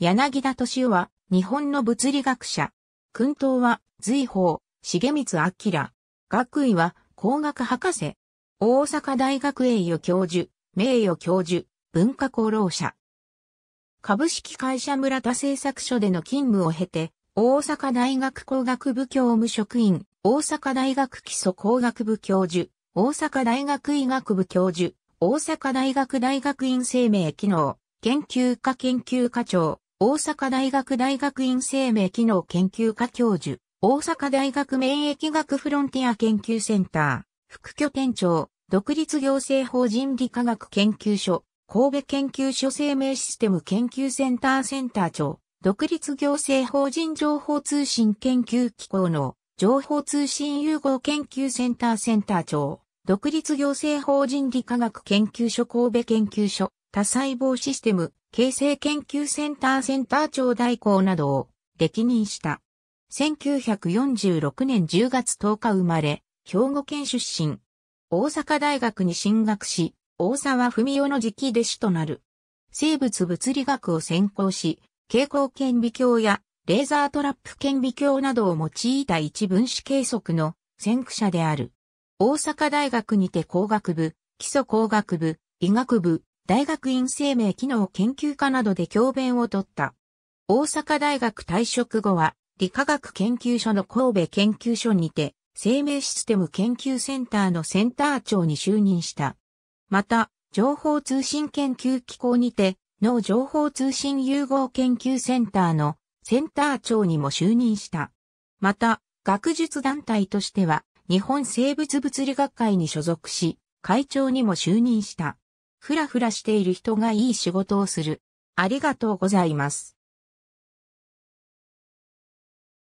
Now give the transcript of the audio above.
柳田敏夫は、日本の物理学者。訓東は、随法、重光明。学位は、工学博士。大阪大学栄誉教授、名誉教授、文化功労者。株式会社村田製作所での勤務を経て、大阪大学工学部教務職員、大阪大学基礎工学部教授、大阪大学医学部教授、大阪大学大学院生命機能、研究科研究科長、大阪大学大学院生命機能研究科教授、大阪大学免疫学フロンティア研究センター、副拠点長、独立行政法人理科学研究所、神戸研究所生命システム研究センターセンター長、独立行政法人情報通信研究機構の情報通信融合研究センターセンター長、独立行政法人理科学研究所神戸研究所、多細胞システム形成研究センターセンター長代行などを歴任した。1946年10月10日生まれ、兵庫県出身。大阪大学に進学し、大沢文夫の直弟子となる。生物物理学を専攻し、蛍光顕微鏡やレーザートラップ顕微鏡などを用いた一分子計測の先駆者である。大阪大学にて工学部、基礎工学部、医学部、大学院生命機能研究科などで教鞭を取った。大阪大学退職後は、理化学研究所の神戸研究所にて、生命システム研究センターのセンター長に就任した。また、情報通信研究機構にて、脳情報通信融合研究センターのセンター長にも就任した。また、学術団体としては、日本生物物理学会に所属し、会長にも就任した。ふらふらしている人がいい仕事をする。ありがとうございます。